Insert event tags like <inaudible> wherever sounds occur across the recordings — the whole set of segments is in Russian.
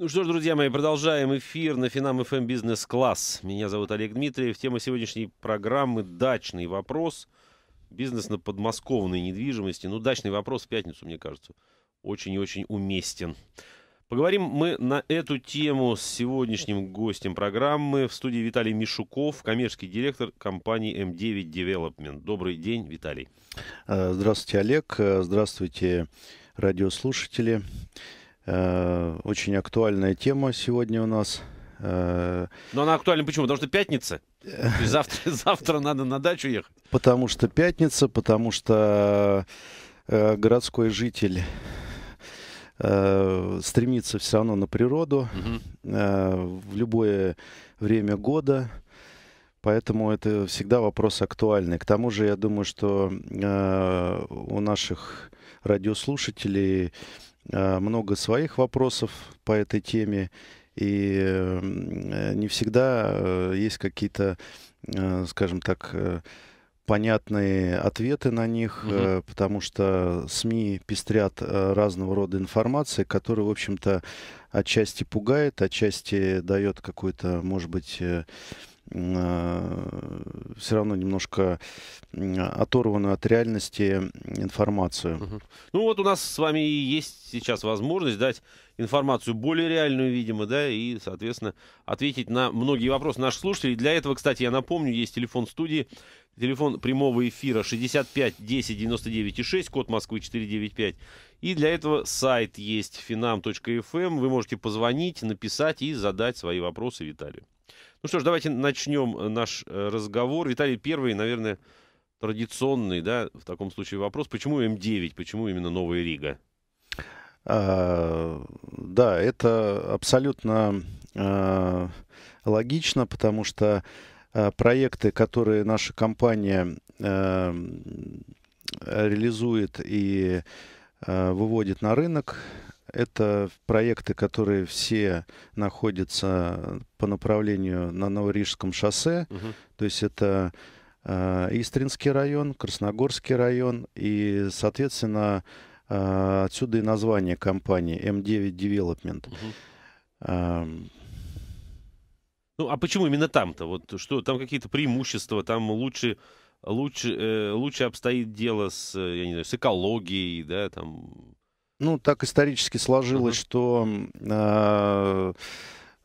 Ну что ж, друзья мои, продолжаем эфир на Финам ФМ эм Бизнес Класс. Меня зовут Олег Дмитриев. Тема сегодняшней программы – дачный вопрос. Бизнес на подмосковной недвижимости. Ну, дачный вопрос в пятницу, мне кажется, очень и очень уместен. Поговорим мы на эту тему с сегодняшним гостем программы. В студии Виталий Мишуков, коммерческий директор компании M9 эм Development. Добрый день, Виталий. Э, здравствуйте, Олег. Э, здравствуйте, радиослушатели. Э, очень актуальная тема сегодня у нас. Э, Но она актуальна почему? Потому что пятница. завтра, <laughs> завтра надо на дачу ехать. Потому что пятница, потому что э, городской житель стремится все равно на природу угу. в любое время года. Поэтому это всегда вопрос актуальный. К тому же, я думаю, что у наших радиослушателей Э, много своих вопросов по этой теме, и эм, э, не всегда э, есть какие-то, скажем так, понятные ответы на них, угу. потому что СМИ пестрят разного рода информации, которая, в общем-то, отчасти пугает, отчасти дает какую-то, может быть, Э, все равно немножко оторванную от реальности информацию. Ну вот у нас с вами и есть сейчас возможность дать информацию более реальную, видимо, да, и, соответственно, ответить на многие вопросы наших слушателей. Для этого, кстати, я напомню, есть телефон студии, телефон прямого эфира 65 10 99 6, код Москвы 495. И для этого сайт есть finam.fm. Эм. Вы можете позвонить, написать и задать свои вопросы Виталию. Ну что ж, давайте начнем э, наш э, разговор. Виталий, первый, наверное, традиционный, да, в таком случае вопрос. Почему М9? Почему именно Новая Рига? А, да, это абсолютно а, логично, потому что а, проекты, которые наша компания реализует и выводит на рынок, это проекты, которые все находятся по направлению на Новорижском шоссе. Угу. То есть это э, Истринский район, Красногорский район и, соответственно, э, отсюда и название компании M9 Development. Угу. Э, ну, а почему именно там-то? Вот что там какие-то преимущества, там лучше лучше э, лучше обстоит дело с э, я не знаю с экологией, да, там ну, так исторически сложилось, mm-hmm. что э,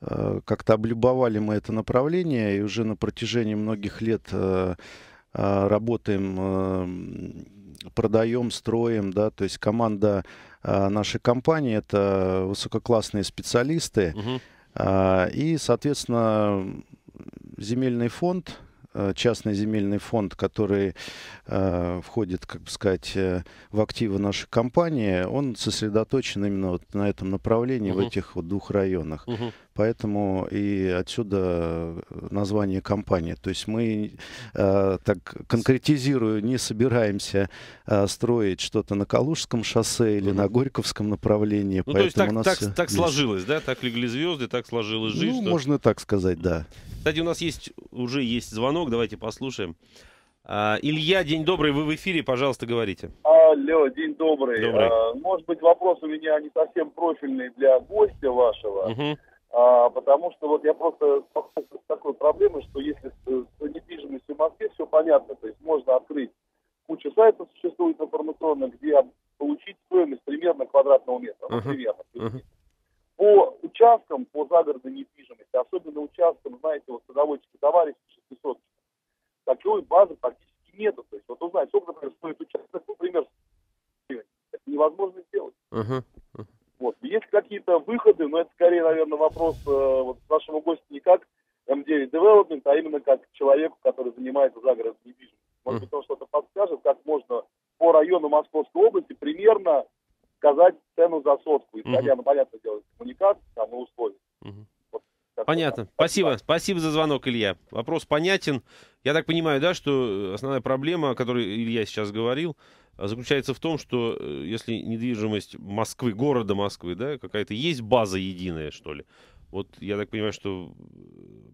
э, как-то облюбовали мы это направление, и уже на протяжении многих лет э, э, работаем, э, продаем, строим, да, то есть команда э, нашей компании это высококлассные специалисты, mm-hmm. э, и, соответственно, земельный фонд, Э, частный земельный фонд, который э, входит, как бы сказать, э, в активы нашей компании, он сосредоточен именно вот на этом направлении, угу. в этих вот двух районах. Угу поэтому и отсюда э, название компании. То есть мы, э, так конкретизирую, не собираемся э, строить что-то на Калужском шоссе или mm-hmm. на Горьковском направлении. Ну, поэтому то есть так, у нас так, так, так сложилось, да? Так легли звезды, так сложилась ну, жизнь. Ну, что... можно так сказать, да. Кстати, у нас есть уже есть звонок, давайте послушаем. А, Илья, день добрый, вы в эфире, пожалуйста, говорите. Алло, день добрый. добрый. А, может быть, вопрос у меня не совсем профильный для гостя вашего. Угу. А, потому что вот я просто столкнулся с такой проблемой, что если с, с недвижимостью в Москве все понятно, то есть можно открыть кучу сайтов существует информационно, где получить стоимость примерно квадратного метра, ну, примерно. Uh-huh. По участкам, по загородной недвижимости, особенно участкам, знаете, вот садоводчики товарищи 600, такой базы практически нету. То есть вот узнать, сколько, например, стоит участок, например, невозможно сделать. Uh-huh. Uh-huh. Вот. Есть какие-то выходы, но это скорее, наверное, вопрос э, вот, нашего гостя не как M9 Development, а именно как человеку, который занимается загородной недвижимостью. Может быть, он что-то подскажет, как можно по району Московской области примерно сказать цену за сотку, исходя, ну, понятно, делать коммуникации, там, и условия. Понятно. Спасибо. Спасибо за звонок, Илья. Вопрос понятен. Я так понимаю, да, что основная проблема, о которой Илья сейчас говорил, а, заключается в том, что э, если недвижимость Москвы, города Москвы, да, какая-то есть база единая, что ли, вот я так понимаю, что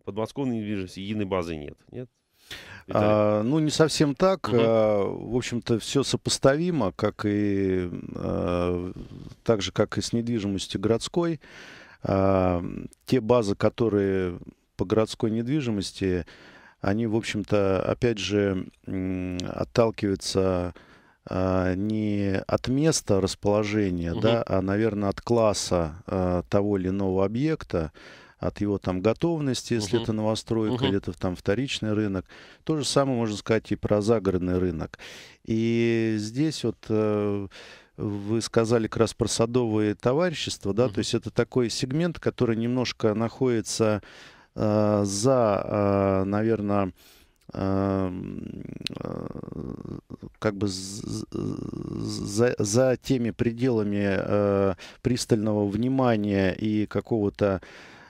подмосковной недвижимости единой базы нет, нет? А, ну, не совсем так. Угу. А, в общем-то, все сопоставимо, как и а, так же, как и с недвижимостью городской. А, те базы, которые по городской недвижимости, они, в общем-то, опять же, отталкиваются а, не от места расположения, угу. да, а, наверное, от класса э, того или иного объекта, от его там готовности, если угу. это новостройка угу. или это там вторичный рынок. То же самое можно сказать и про загородный рынок. И здесь вот э, вы сказали как раз про садовые товарищества, да, угу. то есть это такой сегмент, который немножко находится э, за, э, наверное Эм, э, как бы за, за теми пределами э, пристального внимания и какого-то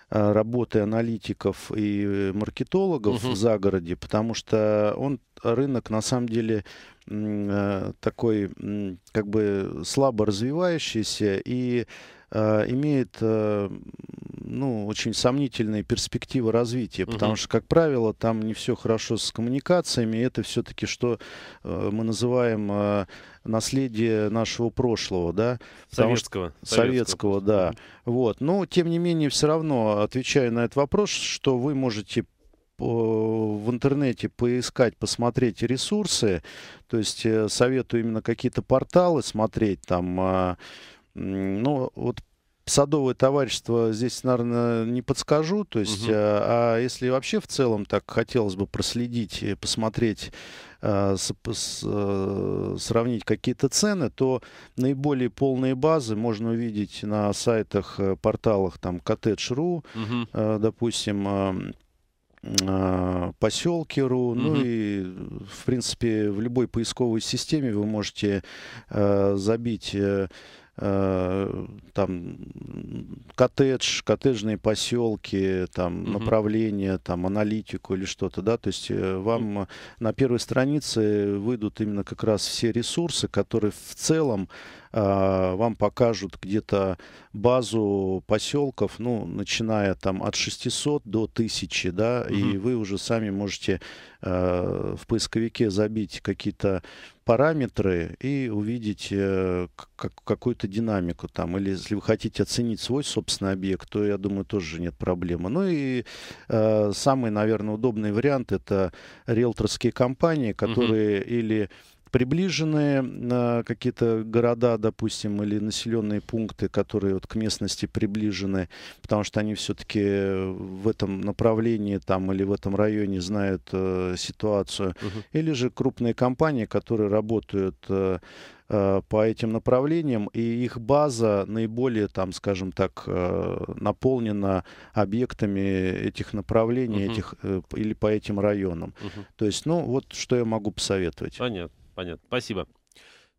э, работы аналитиков и маркетологов угу. в загороде, потому что он рынок на самом деле такой как бы слабо развивающийся и имеет ну, очень сомнительные перспективы развития, угу. потому что, как правило, там не все хорошо с коммуникациями, это все-таки, что э, мы называем э, наследие нашего прошлого, да? Советского. Что, советского, советского, да. Вот. Но, тем не менее, все равно, отвечая на этот вопрос, что вы можете в интернете поискать, посмотреть ресурсы, то есть э, советую именно какие-то порталы смотреть там, а, ну вот садовое товарищество здесь, наверное, не подскажу. То есть, угу. а, а если вообще в целом так хотелось бы проследить и посмотреть э, с, с, э, сравнить какие-то цены, то наиболее полные базы можно увидеть на сайтах, порталах там коттедж.ру, угу. допустим, поселки.ру, угу. ну и в принципе в любой поисковой системе вы можете забить Э, там коттедж, коттеджные поселки, там угу. направление, там аналитику или что-то, да, то есть э, вам на первой странице выйдут именно как раз все ресурсы, которые в целом а, вам покажут где-то базу поселков, ну, начиная там от 600 до 1000, да, угу. и вы уже сами можете а, в поисковике забить какие-то параметры и увидеть э, как, какую-то динамику там. Или если вы хотите оценить свой собственный объект, то, я думаю, тоже нет проблемы. Ну и э, самый, наверное, удобный вариант — это риэлторские компании, которые угу. или приближенные э, какие-то города, допустим, или населенные пункты, которые вот к местности приближены, потому что они все-таки э, в этом направлении там или в этом районе знают э, ситуацию, угу. или же крупные компании, которые работают э, э, по этим направлениям, и их база наиболее, там, скажем так, наполнена объектами этих направлений, угу. этих или по этим районам. Угу. То есть, ну, вот что я могу посоветовать. Понятно понятно. Спасибо.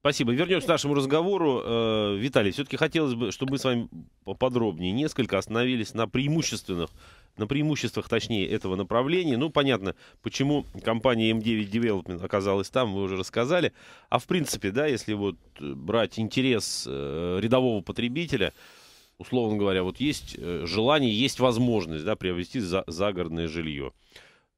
Спасибо. Вернемся к нашему разговору. Э, Виталий, все-таки хотелось бы, чтобы мы с вами поподробнее несколько остановились на преимущественных на преимуществах, точнее, этого направления. Ну, понятно, почему компания M9 Development оказалась там, Вы уже рассказали. А в принципе, да, если вот брать интерес э, рядового потребителя, условно говоря, вот есть э, желание, есть возможность, да, приобрести за загородное жилье.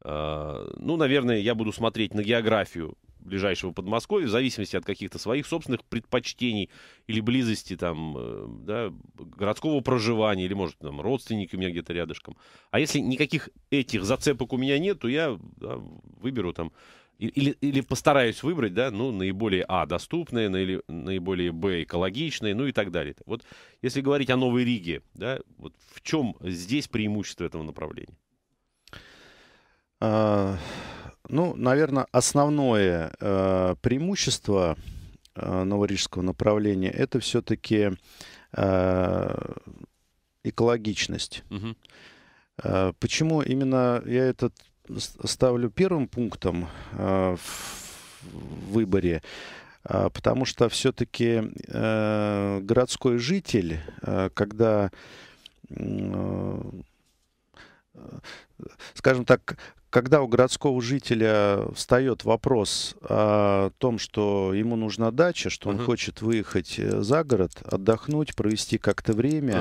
Ну, наверное, я буду смотреть на географию ближайшего Подмосковья, в зависимости от каких-то своих собственных предпочтений или близости там, э, да, городского проживания, или, может, там, родственники у меня где-то рядышком. А если никаких этих зацепок у меня нет, то я да, выберу там или, или постараюсь выбрать, да, ну, наиболее, а, доступные, наили, наиболее, б, экологичные, ну и так далее. Вот если говорить о Новой Риге, да, вот в чем здесь преимущество этого направления? А, ну, наверное, основное э, преимущество э, новорижского направления это все-таки э, экологичность. Угу. Э, почему именно я этот ставлю первым пунктом э, в выборе? Э, потому что все-таки э, городской житель, э, когда э, э, скажем так, когда у городского жителя встает вопрос о том, что ему нужна дача, что он uh-huh. хочет выехать э, за город, отдохнуть, провести как-то время.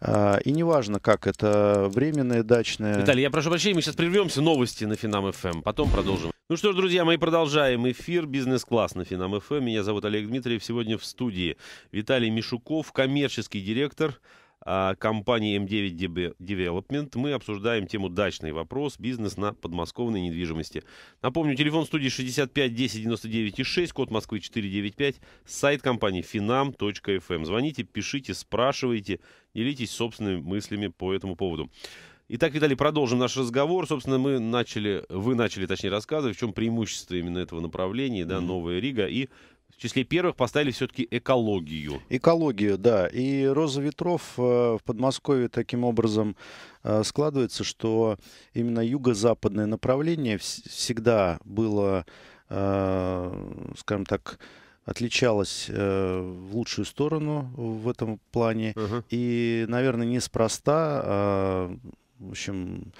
Uh-huh. и неважно, как это временная дачная. Виталий, я прошу прощения, мы сейчас прервемся новости на Финам ФМ, эм, потом продолжим. Ну что ж, друзья, мы продолжаем эфир «Бизнес-класс» на Финам ФМ. Эм. Меня зовут Олег Дмитриев. Сегодня в студии Виталий Мишуков, коммерческий директор а, компании M9 Development. Мы обсуждаем тему «Дачный вопрос. Бизнес на подмосковной недвижимости». Напомню, телефон студии 65 10 99 6, код Москвы 495, сайт компании finam.fm. Эм. Звоните, пишите, спрашивайте, делитесь собственными мыслями по этому поводу. Итак, Виталий, продолжим наш разговор. Собственно, мы начали, вы начали, точнее, рассказывать, в чем преимущество именно этого направления, да, Новая Рига и в числе первых поставили все-таки экологию. Экологию, да. И «Роза ветров» э, в Подмосковье таким образом э, складывается, что именно юго-западное направление всегда было, э, скажем так, отличалось в лучшую сторону в этом плане. Uh-huh. И, наверное, неспроста, э, в общем,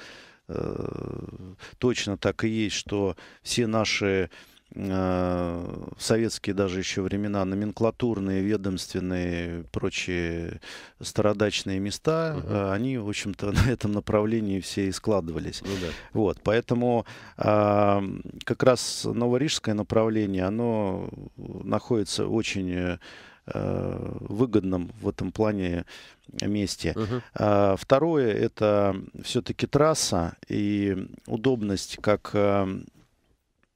точно так и есть, что все наши Э, в советские даже еще времена номенклатурные, ведомственные, прочие стародачные места, Uh-huh. они, в общем-то, <laughs> на этом направлении все и складывались. Ну, да. вот, поэтому а, как раз новорижское направление, оно находится очень э, выгодном в этом плане месте. Uh-huh. второе это все-таки трасса и удобность как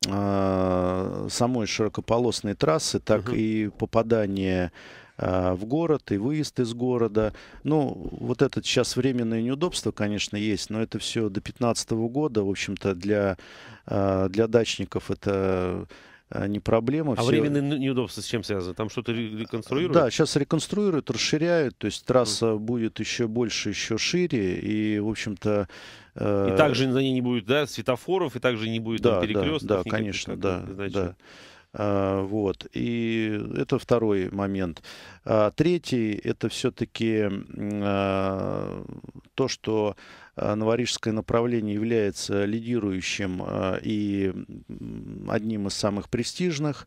а, самой широкополосной трассы, так угу. и попадание а, в город и выезд из города. Ну, вот это сейчас временное неудобство, конечно, есть, но это все до 2015 года, в общем-то, для, а, для дачников это а, не проблема. А все... временные неудобства с чем связаны? Там что-то реконструируют? Да, сейчас реконструируют, расширяют, то есть трасса mm. будет еще больше, еще шире, и, в общем-то... Э... И также на ней не будет, да, светофоров, и также не будет да, перекрестков? Да, да, конечно, да, значит... да. А, вот. И это второй момент. А, третий – это все-таки а, то, что новорижское направление является лидирующим и одним из самых престижных.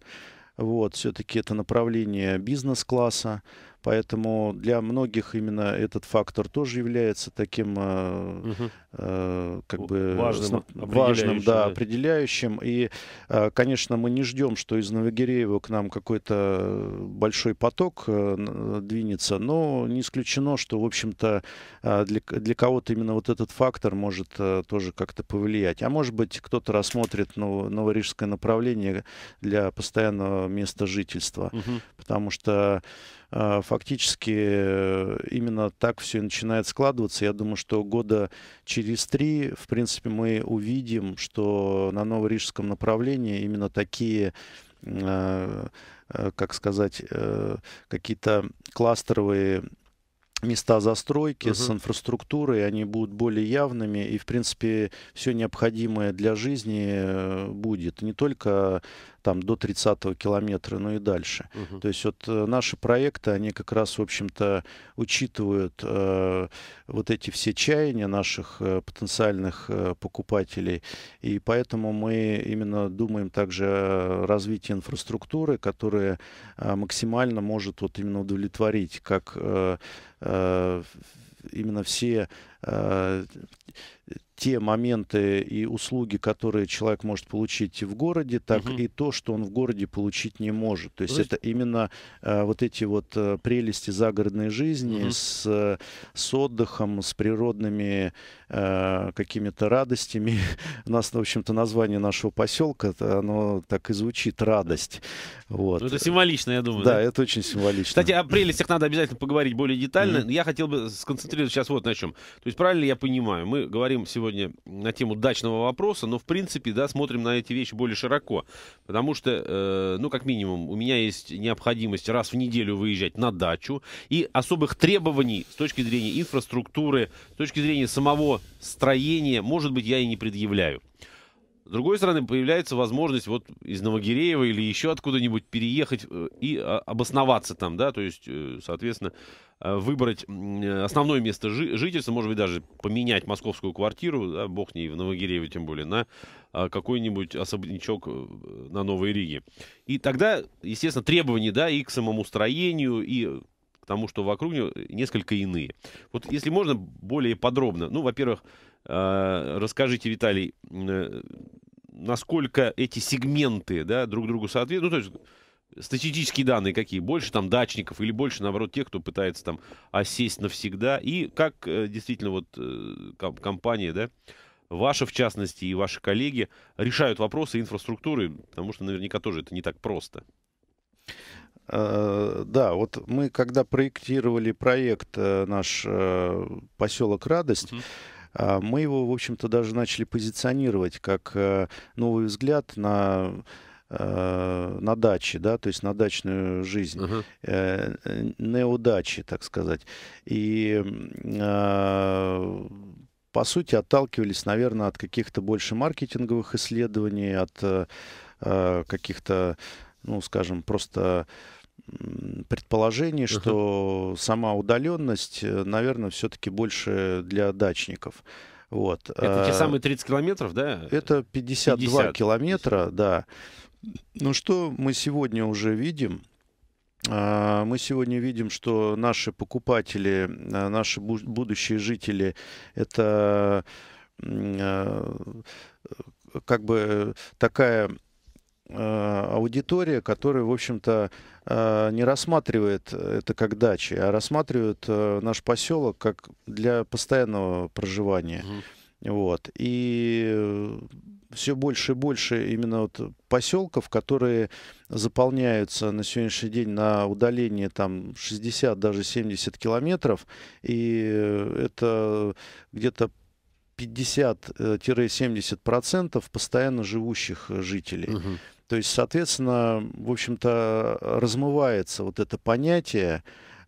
Вот, все-таки это направление бизнес-класса. Поэтому для многих именно этот фактор тоже является таким угу. э, как бы важным, важным да, да, определяющим. И, э, конечно, мы не ждем, что из Новогиреева к нам какой-то большой поток э, двинется, но не исключено, что, в общем-то, для, для кого-то именно вот этот фактор может тоже как-то повлиять. А может быть, кто-то рассмотрит нов, новорижское направление для постоянного места жительства, угу. потому что а, фактически э, именно так все и начинает складываться. Я думаю, что года через три, в принципе, мы увидим, что на новорижском направлении именно такие а, а, как сказать, э, какие-то кластеровые места застройки угу. с инфраструктурой, они будут более явными, и, в принципе, все необходимое для жизни э, будет, не только там до 30 километра, но и дальше. Угу. То есть вот э, наши проекты, они как раз, в общем-то, учитывают э, вот эти все чаяния наших э, потенциальных э, покупателей, и поэтому мы именно думаем также о развитии инфраструктуры, которая э, максимально может вот именно удовлетворить как э, Э, именно все э, те моменты и услуги, которые человек может получить в городе, так угу. и то, что он в городе получить не может. То есть, То это именно э, вот эти вот э, прелести загородной жизни угу. с, э, с отдыхом, с природными Э, какими-то радостями. <laughs> У нас, ну, в общем-то, название нашего поселка, оно так и звучит, радость. Вот. Ну, это символично, я думаю. Да, да, это очень символично. Кстати, о прелестях надо обязательно поговорить более детально. Mm-hmm. Я хотел бы сконцентрироваться сейчас вот на чем. То есть, правильно я понимаю, мы говорим сегодня на тему дачного вопроса, но, в принципе, да, смотрим на эти вещи более широко. Потому что, э, ну, как минимум, у меня есть необходимость раз в неделю выезжать на дачу. И особых требований с точки зрения инфраструктуры, с точки зрения самого строение, может быть, я и не предъявляю. С другой стороны, появляется возможность вот из Новогиреева или еще откуда-нибудь переехать э, и а, обосноваться там, да, то есть, э, соответственно, э, выбрать основное место жительства, может быть, даже поменять московскую квартиру, да, бог не в Новогиреево тем более, на а, какой-нибудь особнячок на Новой Риге. И тогда, естественно, требования, да, и к самому строению, и к тому, что вокруг него несколько иные. Вот если можно более подробно, ну, во-первых, э, расскажите, Виталий, э, насколько эти сегменты да, друг другу соответствуют, ну, то есть статистические данные какие? Больше там дачников или больше, наоборот, тех, кто пытается там осесть навсегда? И как э, действительно вот компания, да, ваша в частности и ваши коллеги решают вопросы инфраструктуры, потому что наверняка тоже это не так просто. Э, да, вот мы когда проектировали проект э, наш э, поселок Радость, mm Мы его, в общем-то, даже начали позиционировать как новый взгляд на на даче, да, то есть на дачную жизнь, uh-huh. неудачи, так сказать. И по сути отталкивались, наверное, от каких-то больше маркетинговых исследований, от каких-то ну, скажем, просто предположение, что uh-huh. сама удаленность, э, наверное, все-таки больше для дачников. Вот. Это те а, самые 30 километров, да? Это 52 50. километра, да. Ну что мы сегодня уже видим? А, мы сегодня видим, что наши покупатели, э, наши будущие жители, это э, как бы такая Э, аудитория, которая, в общем-то, э, не рассматривает это как дачи, а рассматривает э, наш поселок как для постоянного проживания. Угу. Вот. И все больше и больше именно вот поселков, которые заполняются на сегодняшний день на удаление там 60, даже 70 километров. И это где-то 50-70% постоянно живущих жителей. Угу. То есть, соответственно, в общем-то, размывается вот это понятие,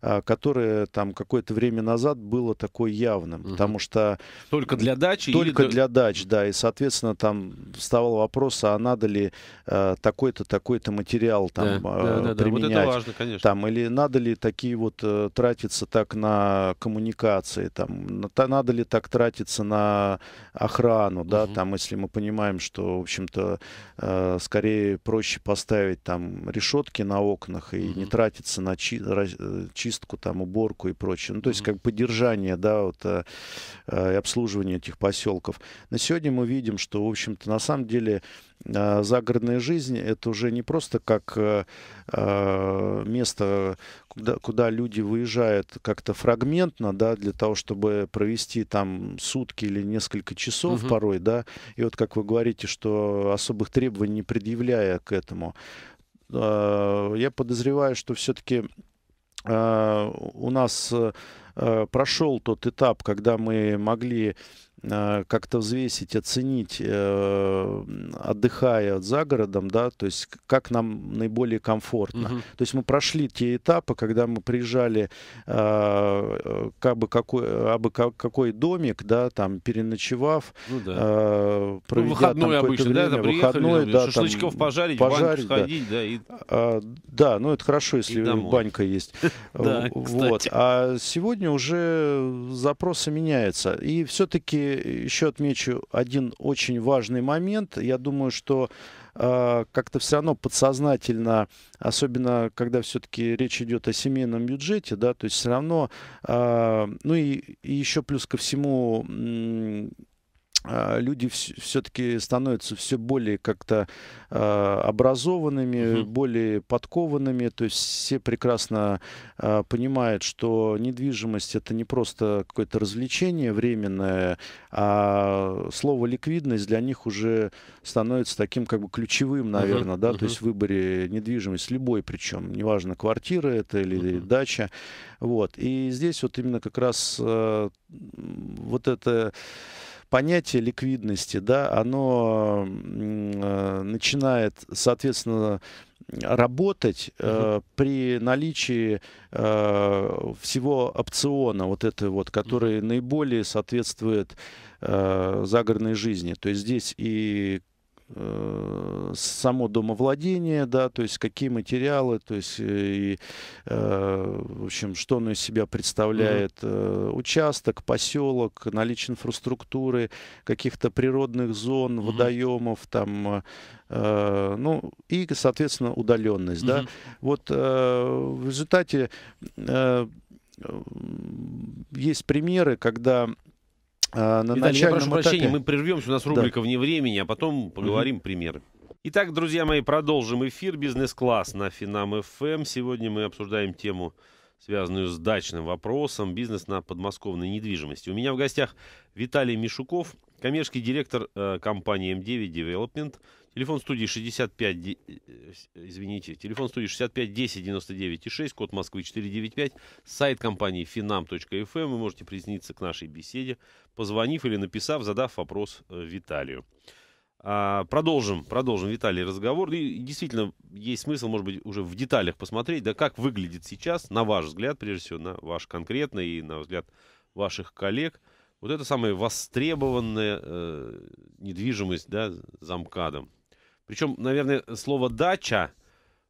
а, которое там какое-то время назад было такое явным, угу. потому что... Только для дачи, Только или... для дач, да, и, соответственно, там вставал вопрос, а надо ли э, такой-то, такой-то материал там да, э, да, да, применять. Да, вот это важно, конечно. Там, или надо ли такие вот э, тратиться так на коммуникации, там, на, надо ли так тратиться на охрану, угу. да, там, если мы понимаем, что, в общем-то, э, скорее проще поставить там решетки на окнах и угу. не тратиться на чи- э, чистку, там, уборку и прочее. Ну, то есть, как поддержание, да, вот, э, э, и обслуживание этих поселков. На сегодня мы видим, что, в общем-то, на самом деле э, загородная жизнь это уже не просто как э, э, место, куда, куда люди выезжают как-то фрагментно, да, для того, чтобы провести там сутки или несколько часов угу. порой, да, и вот как вы говорите, что особых требований не предъявляя к этому. я подозреваю, что все-таки а, у нас э, прошел тот этап, когда мы могли Э, как-то взвесить, оценить, э, отдыхая за городом, да, то есть как нам наиболее комфортно. Угу. То есть мы прошли те этапы, когда мы приезжали как э, бы какой, а бы какой домик, да, там переночевав, ну, да. проведя ну, выходной там обычно, время, да, выходной, да, шашлычков там, пожарить, пожарить, в сходить, да. Да, и... а, да, ну это хорошо, если банька есть. <laughs> да, вот. А сегодня уже запросы меняются. И все-таки еще отмечу один очень важный момент. Я думаю, что э, как-то все равно подсознательно, особенно когда все-таки речь идет о семейном бюджете, да, то есть все равно, э, ну и, и еще плюс ко всему, а, люди все-таки становятся все более как-то э, образованными, угу. более подкованными, то есть все прекрасно э, понимают, что недвижимость это не просто какое-то развлечение временное, а слово ликвидность для них уже становится таким как бы ключевым, наверное, угу. да, угу. то есть в выборе недвижимости любой, причем неважно квартира это или угу. дача, вот. И здесь вот именно как раз э, вот это понятие ликвидности, да, оно э, начинает, соответственно, работать э, угу. при наличии э, всего опциона вот этой вот, который угу. наиболее соответствует э, загородной жизни. То есть здесь и Э, само домовладение, да, то есть какие материалы, то есть э, и, э, в общем, что оно из себя представляет, э, участок, поселок, наличие инфраструктуры, каких-то природных зон, угу. водоемов, там, э, ну и, соответственно, удаленность, угу. да. Вот э, в результате э, есть примеры, когда а, на Виталий, начальном я прошу этапе... прощения, мы прервемся, у нас рубрика да. «Вне времени», а потом поговорим угу. примеры. Итак, друзья мои, продолжим эфир «Бизнес-класс» на Финам ФМ. Эм. Сегодня мы обсуждаем тему, связанную с дачным вопросом, бизнес на подмосковной недвижимости. У меня в гостях Виталий Мишуков, коммерческий директор э, компании М9 эм Development, Телефон студии 65, э, э, извините, телефон студии 65 10 99 и 6, код Москвы 495, сайт компании finam.fm. Эм, вы можете присоединиться к нашей беседе, позвонив или написав, задав вопрос э, Виталию. А, продолжим, продолжим, Виталий, разговор. И действительно, есть смысл, может быть, уже в деталях посмотреть, да, как выглядит сейчас, на ваш взгляд, прежде всего, на ваш конкретно и на взгляд ваших коллег, вот это самая востребованная э, недвижимость, да, замкадом. Причем, наверное, слово «дача»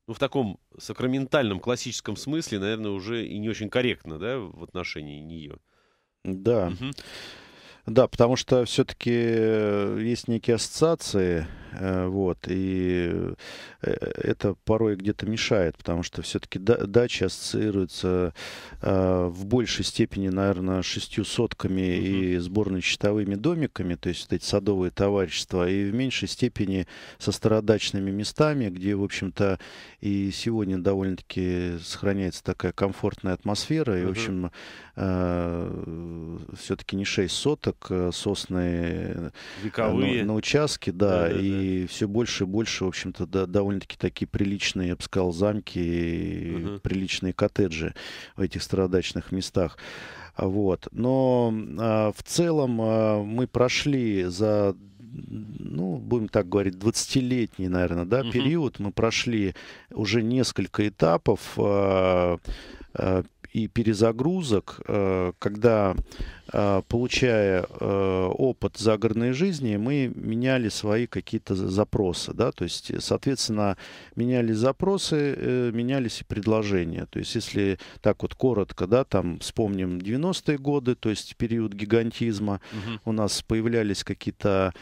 ну, в таком сакраментальном классическом смысле, наверное, уже и не очень корректно, да, в отношении нее. Да. Угу. Да, потому что все-таки э, есть некие ассоциации, э, вот, и э, это порой где-то мешает, потому что все-таки дача ассоциируются в большей степени, наверное, шестью сотками mm -hmm. и сборно счетовыми домиками, то есть вот эти садовые товарищества, и в меньшей степени со стародачными местами, где, в общем-то, и сегодня довольно-таки сохраняется такая комфортная атмосфера, и, mm -hmm. в общем, все-таки не шесть соток, суток э, сосны э, Вековые. На, на участке, да, да, да и да. все больше и больше, в общем-то, да, довольно-таки такие приличные, я бы сказал, замки, угу. приличные коттеджи в этих страдачных местах. Вот. Но э, в целом э, мы прошли за ну, будем так говорить, 20-летний, наверное, да, угу. период. Мы прошли уже несколько этапов. Э, и перезагрузок, э, когда, э, получая э, опыт загородной жизни, мы меняли свои какие-то запросы. Да? То есть, соответственно, менялись запросы, менялись и предложения. То есть, если так вот коротко, да, там вспомним 90-е годы, то есть период гигантизма, угу. у нас появлялись какие-то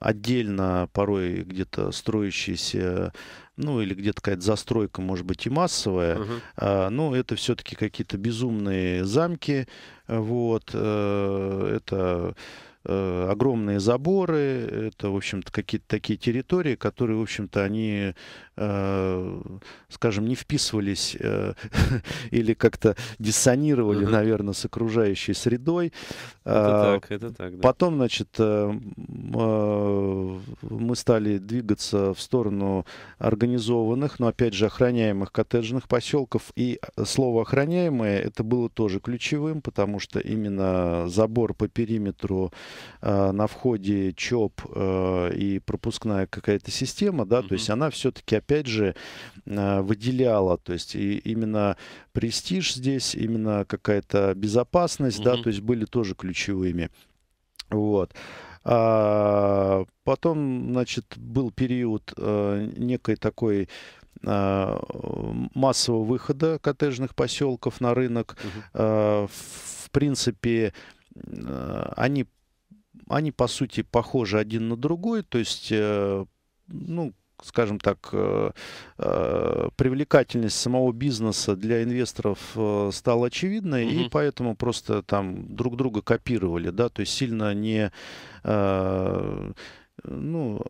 отдельно порой где-то строящиеся ну или где-то какая-то застройка, может быть, и массовая, угу. а, но ну, это все-таки какие-то безумные замки, э, вот, э, это Э, огромные заборы, это, в общем-то, какие-то такие территории, которые, в общем-то, они, э, скажем, не вписывались э, <laughs> или как-то диссонировали, наверное, с окружающей средой. Это а, так, это так. Да. Потом, значит, э, э, мы стали двигаться в сторону организованных, но, опять же, охраняемых коттеджных поселков. И слово «охраняемое» это было тоже ключевым, потому что именно забор по периметру Э, на входе ЧОП э, и пропускная какая-то система, да, mm-hmm. то есть она все-таки, опять же, э, выделяла, то есть и именно престиж здесь, именно какая-то безопасность, mm-hmm. да, то есть были тоже ключевыми. Вот. А потом, значит, был период э, некой такой массового выхода коттеджных поселков на рынок. Угу. Э, в принципе, они они, по сути, похожи один на другой, то есть, э, ну, скажем так, э, э, привлекательность самого бизнеса для инвесторов стала очевидной, угу. и поэтому просто там друг друга копировали, да, то есть сильно не ну,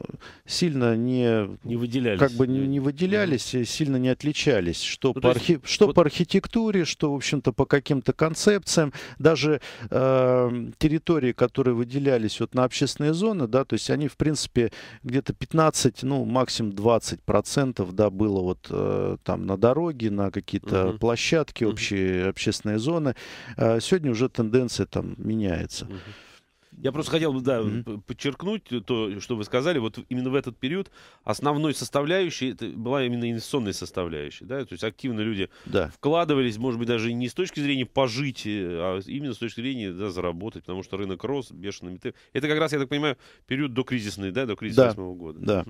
сильно не, не выделялись, как бы не, не выделялись, да. сильно не отличались, что, ну, по, есть, архи... что вот... по архитектуре, что, в общем-то, по каким-то концепциям, даже э, территории, которые выделялись вот на общественные зоны, да, то есть они, в принципе, где-то 15, ну, максимум 20 процентов, да, было вот э, там на дороге, на какие-то угу. площадки, общие угу. общественные зоны. Э, сегодня уже тенденция там меняется. Угу. Я просто хотел бы, да, mm-hmm. подчеркнуть то, что вы сказали. Вот именно в этот период основной составляющей это была именно инвестиционная составляющая, да, то есть активно люди да. вкладывались, может быть, даже не с точки зрения пожить, э, а именно с точки зрения, да, заработать, потому что рынок рос бешеными темпами. Это как раз, я так понимаю, период до кризисной, да, до кризиса да. 8 года. Да.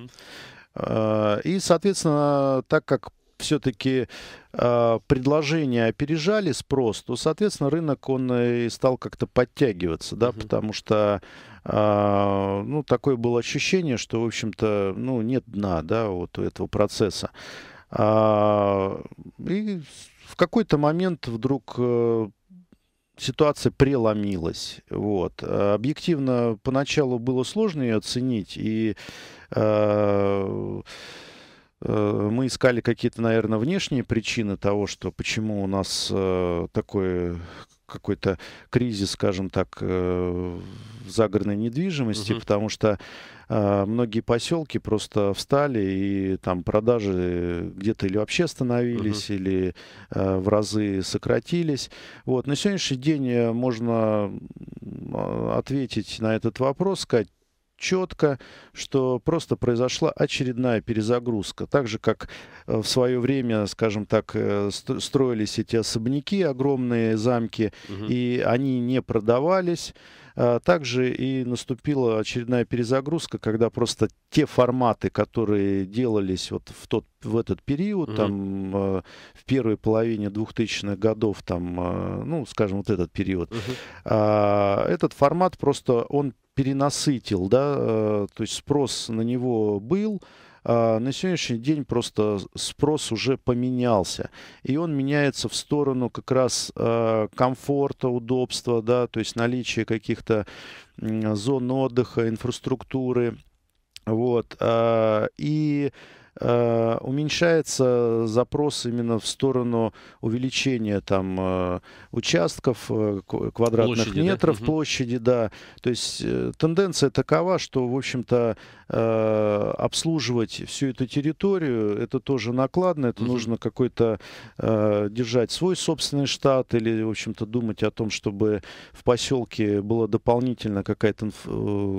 Mm-hmm. И, соответственно, так как все-таки а, предложения опережали спрос, то, соответственно, рынок он э, и стал как-то подтягиваться, да, угу. потому что а, ну, такое было ощущение, что, в общем-то, ну, нет дна, да, вот у этого процесса. А, и в какой-то момент вдруг э, ситуация преломилась. Вот. Объективно поначалу было сложно ее оценить, и э, Э, мы искали какие-то, наверное, внешние причины того, что почему у нас э, такой какой-то кризис, скажем так, э, в загородной недвижимости, угу. потому что многие поселки просто встали и там продажи где-то или вообще остановились, угу. или в разы сократились. Вот. На сегодняшний день можно ответить на этот вопрос, сказать, четко, что просто произошла очередная перезагрузка. Так же, как э, в свое время, скажем так, э, строились эти особняки, огромные замки, угу. и они не продавались. А, также и наступила очередная перезагрузка, когда просто те форматы, которые делались вот в, тот, в этот период, mm там, а, в первой половине 2000-х годов, там, а, ну, скажем, вот этот период, mm этот формат просто он перенасытил, да, то есть спрос на него был, а, на сегодняшний день просто спрос уже поменялся. И он меняется в сторону как раз а, комфорта, удобства, да, то есть наличия каких-то зон отдыха, инфраструктуры. Вот. А, и Э, уменьшается запрос именно в сторону увеличения там э, участков, э, квадратных площади, метров, да? площади, да. То есть тенденция такова, что, в общем-то, обслуживать всю эту территорию, это тоже накладно, это угу. нужно какой-то держать свой собственный штат или, в общем-то, думать о том, чтобы в поселке была дополнительно какая-то,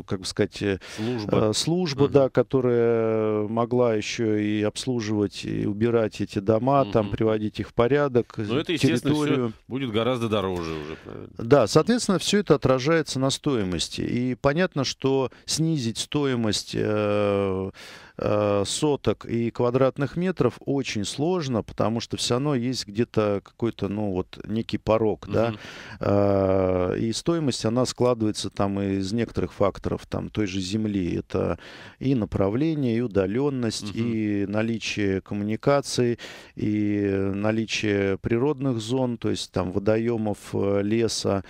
как бы сказать, служба, служба угу. да, которая могла еще еще э, и обслуживать, и убирать эти дома, угу. там приводить их в порядок. Э, Но ну, это, территорию. все будет гораздо дороже уже. Да, соответственно, все это отражается на стоимости. И понятно, что снизить стоимость э, Э, соток и квадратных метров очень сложно, потому что все равно есть где-то какой-то, ну, вот некий порог, да, угу. э, и стоимость, она складывается там из некоторых факторов, там, той же земли, это и направление, и удаленность, угу. и наличие коммуникаций, и наличие природных зон, то есть там водоемов, э, леса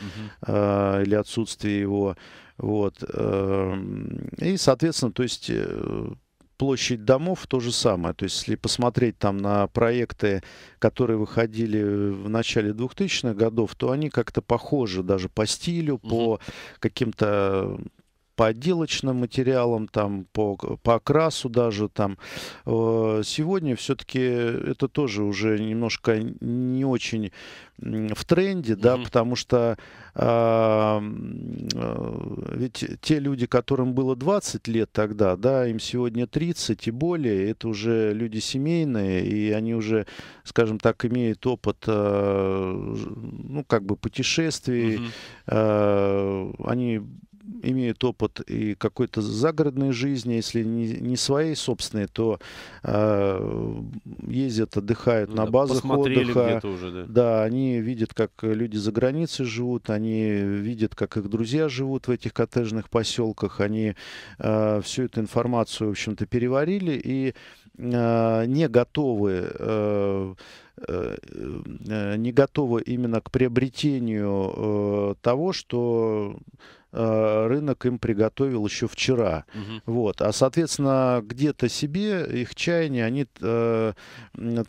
угу. э, или отсутствие его, вот, эм, и, соответственно, то есть э, площадь домов то же самое. То есть, если посмотреть там на проекты, которые выходили в начале 2000-х годов, то они как-то похожи даже по стилю, угу. по каким-то по отделочным материалам, там, по, по окрасу даже. Там. Э, сегодня все-таки это тоже уже немножко не очень в тренде, mm-hmm. да, потому что а, э, ведь те люди, которым было 20 лет тогда, да, им сегодня 30 и более, это уже люди семейные, и они уже, скажем так, имеют опыт, а, ну, как бы путешествий, mm-hmm. а, они имеют опыт и какой-то загородной жизни, если не, не своей собственной, то э, ездят, отдыхают ну, на да, базах отдыха. Уже, да. да, они видят, как люди за границей живут, они видят, как их друзья живут в этих коттеджных поселках, они э, всю эту информацию, в общем-то, переварили и э, не готовы э, э, э не готовы именно к приобретению э, того, что Э, рынок им приготовил еще вчера. Угу. Вот. А, соответственно, где-то себе их чаяния, они э,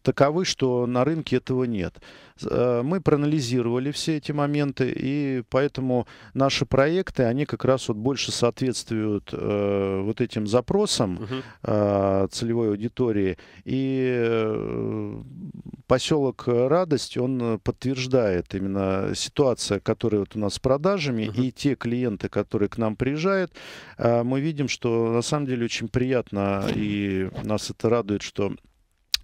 таковы, что на рынке этого нет. Э, мы проанализировали все эти моменты, и поэтому наши проекты, они как раз вот больше соответствуют э, вот этим запросам э, целевой аудитории. И э, поселок Радость, он подтверждает именно ситуация, которая вот у нас с продажами, угу. и те клиенты, которые к нам приезжают, э, мы видим, что на самом деле очень приятно, и нас это радует, что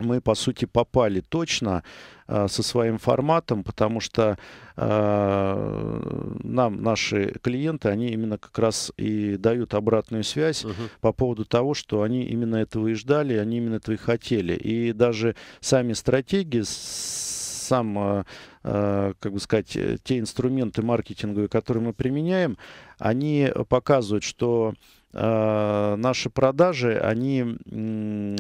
мы, по сути, попали точно э, со своим форматом, потому что э, нам наши клиенты, они именно как раз и дают обратную связь uh-huh. по поводу того, что они именно этого и ждали, они именно этого и хотели. И даже сами стратегии, сам, э, как бы сказать, э, те инструменты маркетинговые, которые мы применяем, они показывают, что э, наши продажи, они... Э,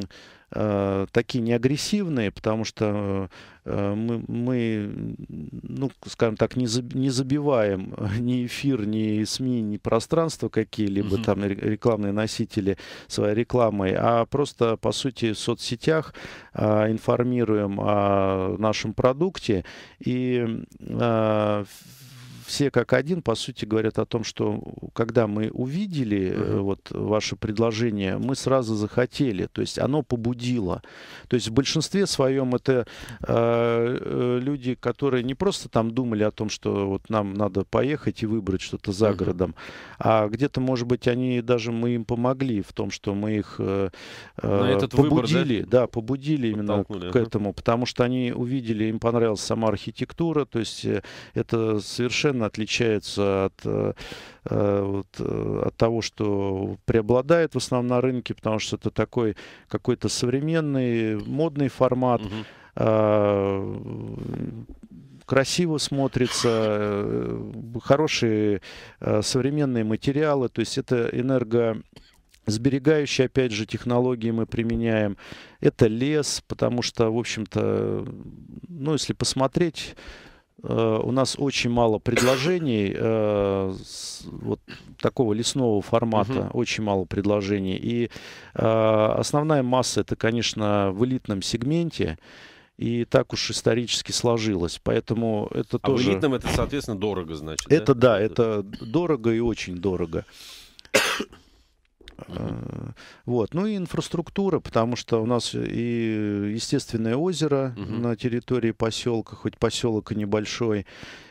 Э, такие неагрессивные, потому что э, мы, мы, ну, скажем так, не, забиваем э, ни эфир, ни СМИ, ни пространство какие-либо угу. там рекламные носители своей рекламой, а просто, по сути, в соцсетях а, информируем о нашем продукте. И все как один, по сути, говорят о том, что когда мы увидели угу. вот ваше предложение, мы сразу захотели, то есть оно побудило. То есть в большинстве своем это э, э, люди, которые не просто там думали о том, что вот нам надо поехать и выбрать что-то за угу. городом, а где-то, может быть, они даже мы им помогли в том, что мы их э, э побудили, выбор, да? да, побудили именно к, к этому, потому что они увидели, им понравилась сама архитектура, то есть э, это совершенно сильно отличается от, э, э, вот, э, от того, что преобладает в основном на рынке, потому что это такой какой-то современный, модный формат. Угу. uh красиво смотрится, хорошие современные материалы, то есть это энерго Сберегающие, опять же, технологии мы применяем. Это лес, потому что, в общем-то, ну, если посмотреть, Э, у нас очень мало предложений э, с, вот такого лесного формата, угу. очень мало предложений. И э, основная масса это, конечно, в элитном сегменте. И так уж исторически сложилось. Поэтому это а тоже... в элитном это, соответственно, дорого, значит, Это да, да это дорого и очень дорого. Э, вот. Ну и инфраструктура, потому что у нас и естественное озеро uh на территории поселка, хоть поселок и небольшой.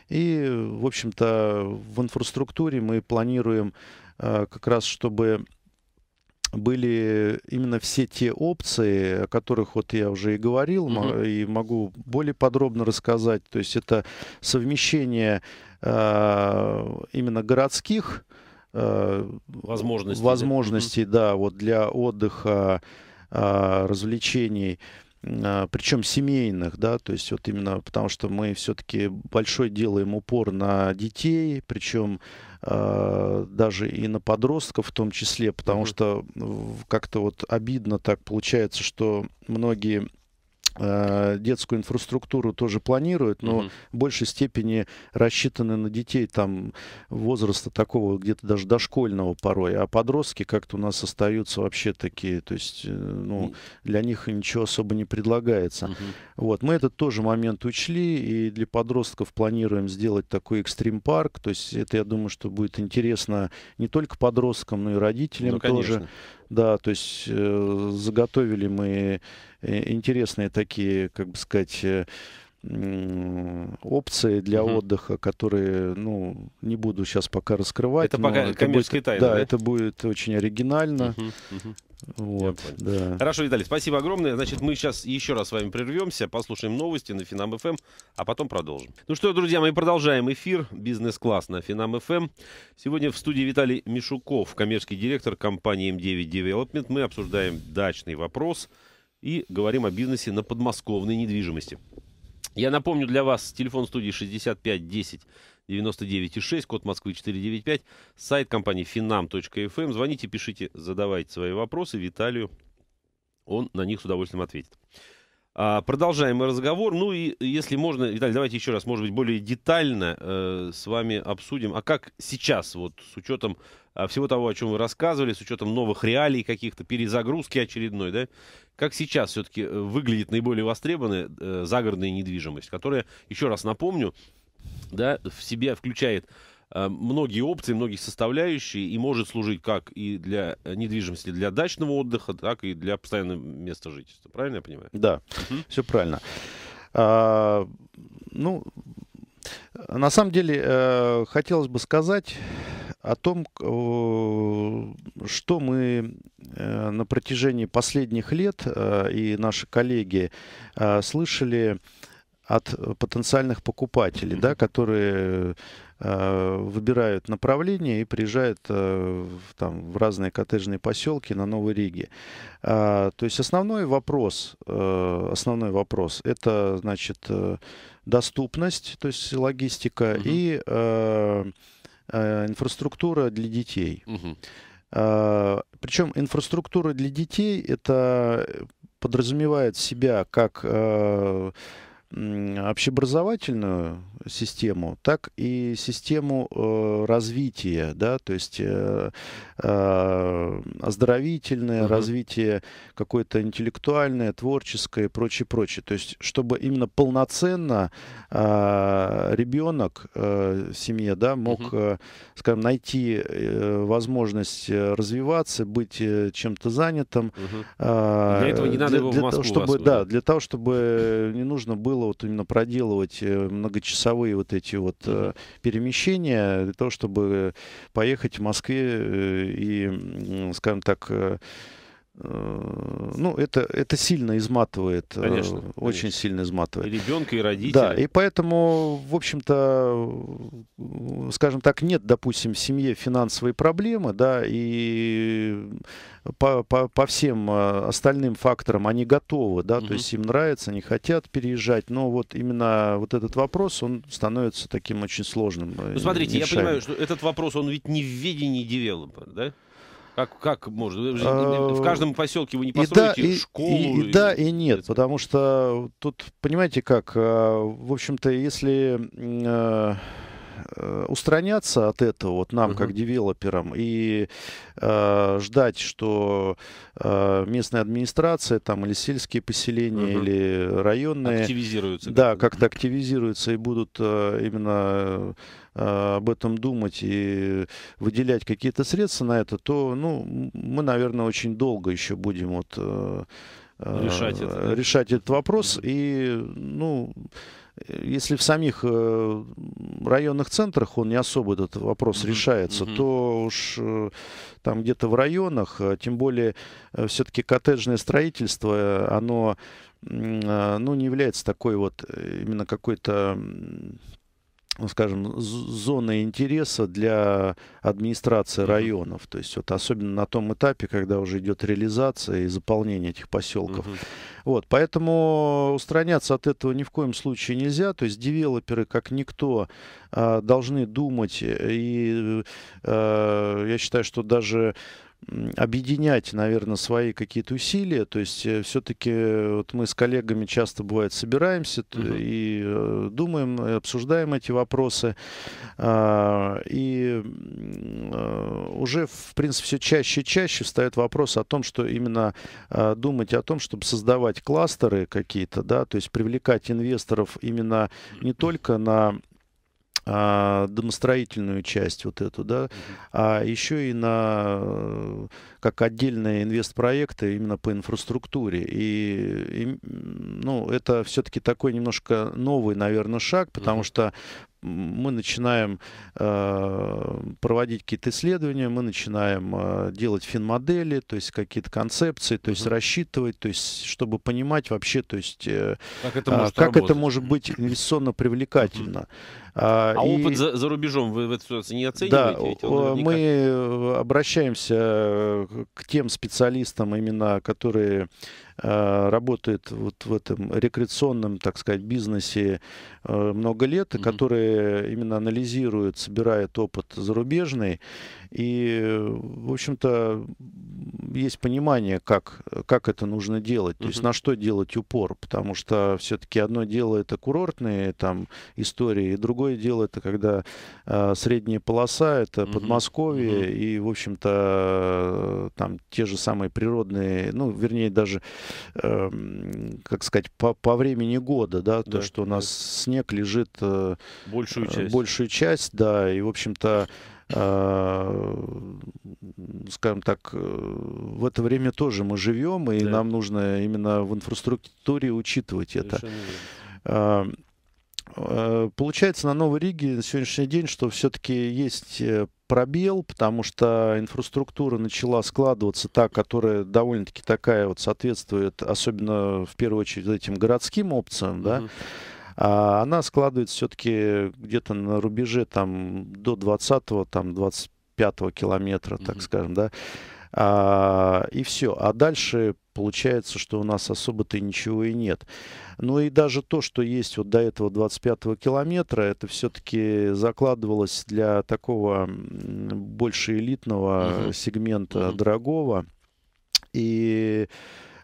И, в общем-то, в инфраструктуре мы планируем э, как раз, чтобы были именно все те опции, о которых вот я уже и говорил, uh и могу более подробно рассказать. То есть это совмещение э, именно городских возможностей, э, возможностей да. вот для отдыха, а, развлечений а, причем семейных, да, то есть вот именно потому что мы все-таки большой делаем упор на детей, причем а, даже и на подростков в том числе, потому что как-то вот обидно так получается, что многие Э, детскую инфраструктуру тоже планируют, но угу. в большей степени рассчитаны на детей там возраста такого где-то даже дошкольного порой, а подростки как-то у нас остаются вообще такие, то есть э, ну, для них ничего особо не предлагается. Угу. Вот, мы этот тоже момент учли, и для подростков планируем сделать такой экстрим-парк, то есть это, я думаю, что будет интересно не только подросткам, но и родителям ну, конечно. тоже. Да, то есть э, заготовили мы э, интересные такие, как бы сказать, э, опции для угу. отдыха, которые, ну, не буду сейчас пока раскрывать. Это пока коммерческий тайна, да, да? Это будет очень оригинально. Угу, угу. Вот, да. Хорошо, Виталий, спасибо огромное. Значит, мы сейчас еще раз с вами прервемся, послушаем новости на Финам ФМ, эм, а потом продолжим. Ну что, друзья, мы продолжаем эфир «Бизнес-класс» на Финам ФМ. Эм. Сегодня в студии Виталий Мишуков, коммерческий директор компании М9 эм Development. Мы обсуждаем дачный вопрос и говорим о бизнесе на подмосковной недвижимости. Я напомню для вас телефон студии 6510. 99 6 код Москвы 495, сайт компании finam.fm. Эм. Звоните, пишите, задавайте свои вопросы Виталию. Он на них с удовольствием ответит. А, продолжаем разговор. Ну и если можно, Виталий, давайте еще раз, может быть, более детально э, с вами обсудим. А как сейчас, вот с учетом а, всего того, о чем вы рассказывали, с учетом новых реалий каких-то, перезагрузки очередной, да, как сейчас все-таки э, выглядит наиболее востребованная э, загородная недвижимость, которая, еще раз напомню, да, в себя включает э, многие опции, многие составляющие и может служить как и для недвижимости для дачного отдыха, так и для постоянного места жительства. Правильно я понимаю? Да, угу. все правильно. А, ну, на самом деле, э, хотелось бы сказать о том, что мы э, на протяжении последних лет и наши коллеги слышали от э, потенциальных покупателей, да, которые э, выбирают направление и приезжают э, там, в разные коттеджные поселки на Новой Риге. А, то есть основной вопрос, основной вопрос это значит, доступность, то есть логистика угу. и инфраструктура для детей. Угу. А, причем инфраструктура для детей это подразумевает себя как общеобразовательную систему, так и систему э, развития, да, то есть э, э, оздоровительное, uh-huh. развитие какое-то интеллектуальное, творческое и прочее, прочее. То есть, чтобы именно полноценно э, ребенок э, в семье, да, мог, uh-huh. скажем, найти э, возможность э, развиваться, быть э, чем-то занятым. Uh-huh. Для этого не надо для, его в Москву, для, чтобы, да, для того, чтобы не нужно было было вот именно проделывать э, многочасовые вот эти вот э, перемещения для того, чтобы поехать в Москве э, и, скажем так, э, ну, это, это сильно изматывает. Э, конечно. Очень конечно. сильно изматывает. И ребенка, и родителей. Да, и поэтому, в общем-то, скажем так, нет, допустим, в семье финансовой проблемы, да, и по, по, по всем э, остальным факторам они готовы, да, угу. то есть им нравится, они хотят переезжать, но вот именно вот этот вопрос, он становится таким очень сложным. Э, ну, смотрите, решаемым. я понимаю, что этот вопрос, он ведь не в ведении девелопера, да? Как, как можно? В э, каждом поселке вы не построите и да, школу. И, и, и, да, и нет, потому что тут, понимаете как, э, в общем-то, если э, Э, устраняться от этого, вот нам, угу. как девелоперам, и э, ждать, что э, местная администрация там или сельские поселения, угу. или районные... Активизируются. Да, как-то активизируются и будут э, именно э, об этом думать и выделять какие-то средства на это, то ну, мы, наверное, очень долго еще будем вот, э, решать, это, решать этот вопрос. Да. И, ну, если в самих э, районных центрах он не особо этот вопрос mm-hmm. решается, mm-hmm. то уж э, там где-то в районах, а тем более э, все-таки коттеджное строительство, оно ну, не является такой вот именно какой-то ну, скажем, зоны интереса для администрации районов. То есть вот особенно на том этапе, когда уже идет реализация и заполнение этих поселков. Угу. Вот, поэтому устраняться от этого ни в коем случае нельзя. То есть девелоперы, как никто, а, должны думать. И э, я считаю, что даже объединять, наверное, свои какие-то усилия. То есть э, все-таки э, вот мы с коллегами часто бывает собираемся uh-huh. и э, думаем, обсуждаем эти вопросы. А, и уже, в принципе, все чаще и чаще встает вопрос о том, что именно а, думать о том, чтобы создавать кластеры какие-то, да, то есть привлекать инвесторов именно не только на а, домостроительную часть вот эту, да, а еще и на э, как отдельные инвестпроекты именно по инфраструктуре. И, и ну, это все-таки такой немножко новый, наверное, шаг, потому uh-huh. что мы начинаем э, проводить какие-то исследования, мы начинаем э, делать финмодели, то есть какие-то концепции, то есть угу. рассчитывать, то есть чтобы понимать вообще, то есть э, как это может, а, как это может быть инвестиционно привлекательно. А, а и... опыт за, за рубежом вы в этой ситуации не оцениваете? Да, наверняка... мы обращаемся к тем специалистам именно, которые Э, работает вот в этом рекреационном, так сказать, бизнесе э, много лет, mm-hmm. которые именно анализируют, собирают опыт зарубежный. И, в общем-то, есть понимание, как, как это нужно делать, то uh -huh. есть на что делать упор, потому что все-таки одно дело это курортные там истории, и другое дело это когда э, средняя полоса, это uh -huh. Подмосковье, uh -huh. и, в общем-то, там те же самые природные, ну, вернее, даже, э, как сказать, по, по времени года, да, да то, что у нас снег лежит... Э, большую э, часть. Большую часть, да, и, в общем-то, Э, скажем так, э, в это время тоже мы живем, и да. нам нужно именно в инфраструктуре учитывать это. Э, получается на Новой Риге на сегодняшний день, что все-таки есть пробел, потому что инфраструктура начала складываться та, которая довольно-таки такая вот соответствует, особенно в первую очередь этим городским опциям, да. Mm-hmm а она складывается все-таки где-то на рубеже там до 20-го, там 25-го километра, mm-hmm. так скажем, да. А, и все. А дальше получается, что у нас особо-то ничего и нет. Ну и даже то, что есть вот до этого 25-го километра, это все-таки закладывалось для такого больше элитного угу. Uh сегмента угу. Uh дорогого. И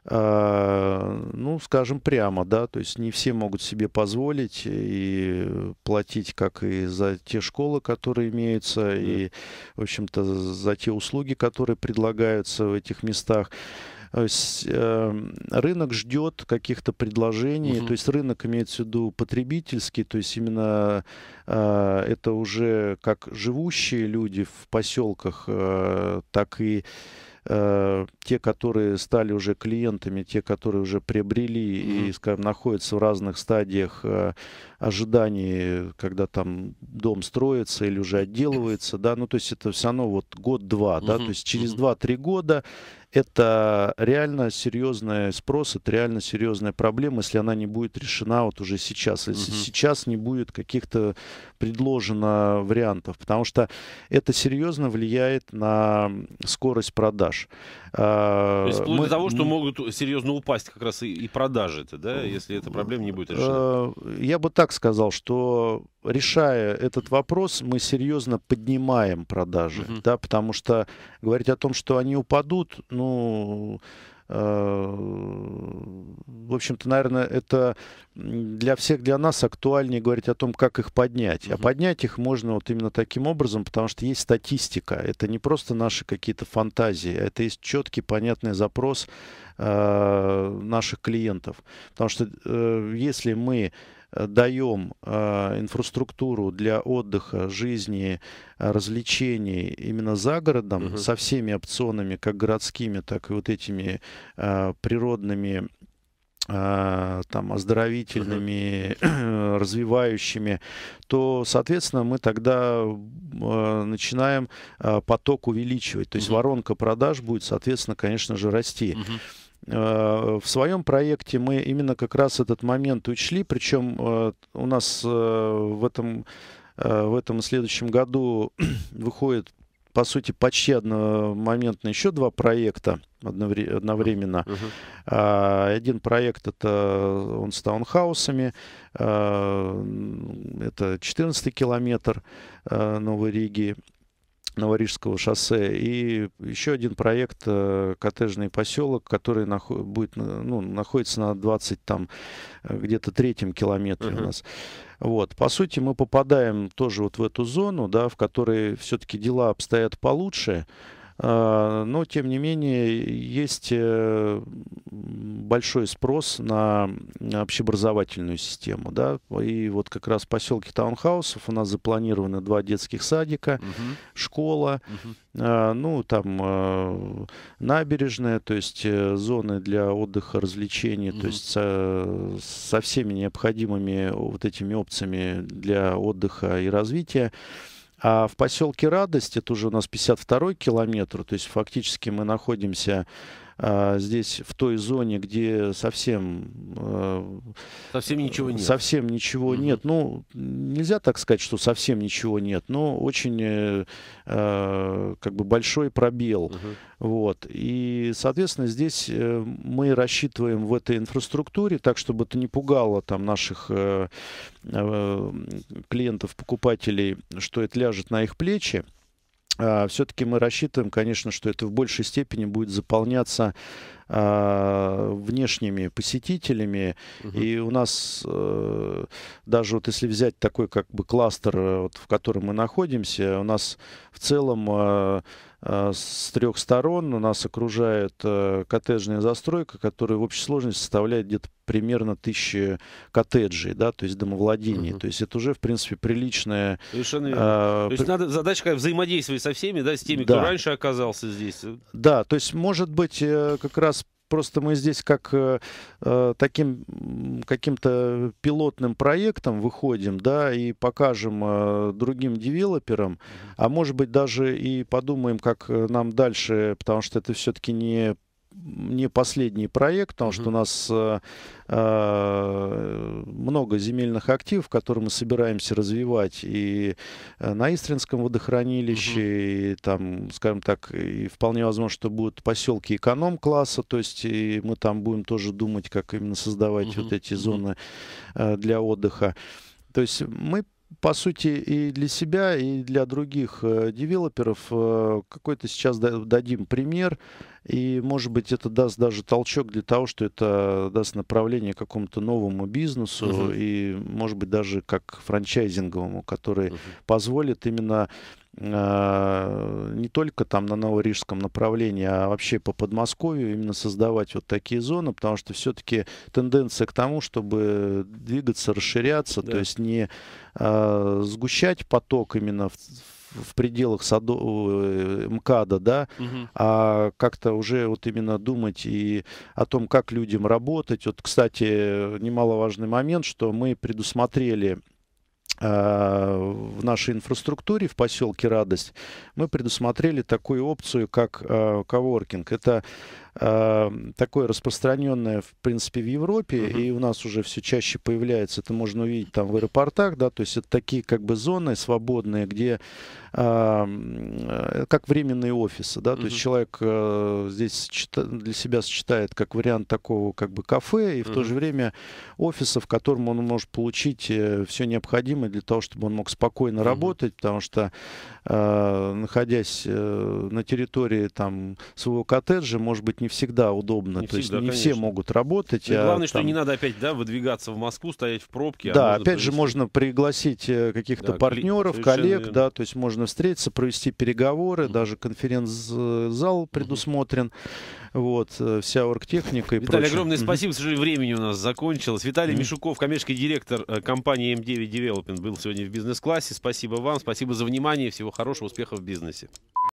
а, ну, скажем прямо, да, то есть не все могут себе позволить и платить как и за те школы, которые имеются, да. и, в общем-то, за те услуги, которые предлагаются в этих местах. То есть, э, рынок ждет каких-то предложений, угу. то есть рынок имеется в виду потребительский, то есть именно э, это уже как живущие люди в поселках, э, так и Э, те, которые стали уже клиентами, те, которые уже приобрели mm-hmm. и, скажем, находятся в разных стадиях э, ожиданий, когда там дом строится или уже отделывается, да, ну, то есть это все равно вот год-два, mm-hmm. да, то есть через 2-3 года это реально серьезный спрос, это реально серьезная проблема, если она не будет решена вот уже сейчас, если угу. сейчас не будет каких-то предложено вариантов, потому что это серьезно влияет на скорость продаж. А, То есть, вплоть Мы, до того, что могут серьезно упасть как раз и, и продажи, -то, да, если эта проблема не будет решена. Э, я бы так сказал, что решая этот вопрос, мы серьезно поднимаем продажи, угу. да, потому что говорить о том, что они упадут, ну, э, в общем-то, наверное, это для всех, для нас актуальнее говорить о том, как их поднять. А поднять их можно вот именно таким образом, потому что есть статистика. Это не просто наши какие-то фантазии, это есть четкий, понятный запрос э, наших клиентов. Потому что э, если мы Э, даем э, инфраструктуру для отдыха, жизни, э, развлечений именно за городом, угу. со всеми опционами, как городскими, так и вот этими природными там, оздоровительными, <clears throat> развивающими, то, соответственно, мы тогда начинаем поток увеличивать. То есть воронка продаж будет, соответственно, конечно же, расти. Э, в своем проекте мы именно как раз этот момент учли, причем э, у нас э, в этом, в этом следующем году <clears throat> выходит по сути, почти одномоментно еще два проекта одновременно. Uh-huh. Один проект это он с таунхаусами, это 14 километр Новой Риги, Новорижского шоссе. И еще один проект э, коттеджный поселок, который нахо- будет, э, ну, находится на 20 там э, где-то третьем километре uh-huh. у нас. Вот. По сути, мы попадаем тоже вот в эту зону, да, в которой все-таки дела обстоят получше. А, но, тем не менее, есть э, большой спрос на общеобразовательную систему. Да? И вот как раз в поселке Таунхаусов у нас запланированы два детских садика, угу. школа, угу. ну, там э, набережная, то есть э, зоны для отдыха, развлечений, угу. то есть со, со всеми необходимыми вот этими опциями для отдыха и развития. А в поселке Радость, это уже у нас 52-й километр, то есть фактически мы находимся а, здесь в той зоне, где совсем... Э, совсем ничего нет. Совсем ничего угу. нет. Ну, нельзя так сказать, что совсем ничего нет, но очень э, э, как бы большой пробел. Угу. Вот. И, соответственно, здесь мы рассчитываем в этой инфраструктуре так, чтобы это не пугало там наших клиентов, покупателей, что это ляжет на их плечи. А, все-таки мы рассчитываем, конечно, что это в большей степени будет заполняться а, внешними посетителями. Угу. И у нас э, даже вот если взять такой как бы кластер, э, вот, в котором мы находимся, у нас в целом э, Э, с трех сторон. У нас окружает э, коттеджная застройка, которая в общей сложности составляет где-то примерно тысячи коттеджей, да, то есть домовладений. Угу. То есть это уже, в принципе, приличная... Совершенно верно. А, то есть при... надо задачка взаимодействовать со всеми, да, с теми, да. кто раньше оказался здесь. Да, то есть, может быть, как раз Просто мы здесь как э, э таким каким-то пилотным проектом выходим, да, и покажем э, другим девелоперам, а может быть даже и подумаем, как э, нам дальше, потому что это все-таки не не последний проект, потому что у нас э, э, много земельных активов, которые мы собираемся развивать и э, на Истринском водохранилище, и там, скажем так, и вполне возможно, что будут поселки эконом-класса, то есть и мы там будем тоже думать, как именно создавать вот эти зоны э, для отдыха. То есть мы по сути, и для себя, и для других э, девелоперов э, какой-то сейчас дадим пример. И, может быть, это даст даже толчок для того, что это даст направление какому-то новому бизнесу угу. и, может быть, даже как франчайзинговому, который угу. позволит именно а, не только там на новорижском направлении, а вообще по Подмосковью именно создавать вот такие зоны, потому что все-таки тенденция к тому, чтобы двигаться, расширяться, да. то есть не а, сгущать поток именно в, в пределах садо... Э, МКАДа, да, угу. а как-то уже вот именно думать и о том, как людям работать. Вот, кстати, немаловажный момент, что мы предусмотрели Э, в нашей инфраструктуре в поселке Радость мы предусмотрели такую опцию, как э, коворкинг. Это Эм, такое распространенное, в принципе, в Европе, mm-hmm. и у нас уже все чаще появляется, это можно увидеть там в аэропортах, да, то есть это такие как бы зоны свободные, где эм, э, как временные офисы, да, mm-hmm. то есть человек э, здесь для себя сочетает как вариант такого как бы кафе и в mm-hmm. то же время офиса, в котором он может получить э, все необходимое для того, чтобы он мог спокойно работать, потому что Э, находясь э, на территории там своего коттеджа, может быть, не всегда удобно. Не То всегда, есть не конечно. все могут работать. а, главное, там... что не надо опять да, выдвигаться в Москву, стоять в пробке. А да, а опять провести... же можно пригласить э, каких-то да, партнеров, коллег, верно. да, то есть можно встретиться, провести переговоры, угу. даже конференц-зал предусмотрен. Угу. Вот, э, вся оргтехника и Виталий, огромное спасибо, к сожалению, времени у нас закончилось. Виталий Мишуков, коммерческий директор э, компании m 9 Development, был сегодня в бизнес-классе. Спасибо вам, спасибо за внимание, всего хорошего, успехов в бизнесе.